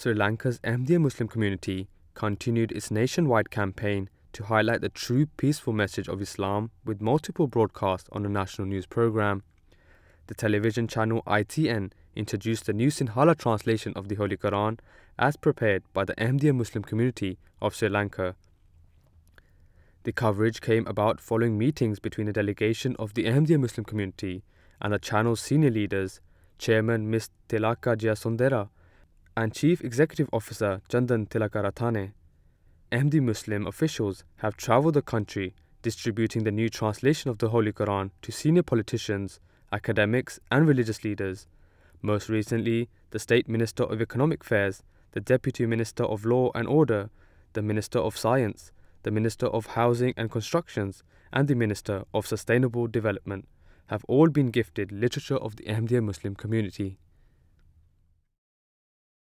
Sri Lanka's Ahmadiyya Muslim community continued its nationwide campaign to highlight the true peaceful message of Islam with multiple broadcasts on a national news program. The television channel ITN introduced the new Sinhala translation of the Holy Quran as prepared by the Ahmadiyya Muslim community of Sri Lanka. The coverage came about following meetings between a delegation of the Ahmadiyya Muslim community and the channel's senior leaders, Chairman Ms. Telaka Jayasundara and Chief Executive Officer Chandan Tilakarathane, Ahmadi Muslim officials have travelled the country distributing the new translation of the Holy Quran to senior politicians, academics, and religious leaders. Most recently, the State Minister of Economic Affairs, the Deputy Minister of Law and Order, the Minister of Science, the Minister of Housing and Constructions, and the Minister of Sustainable Development have all been gifted literature of the Ahmadiyya Muslim community.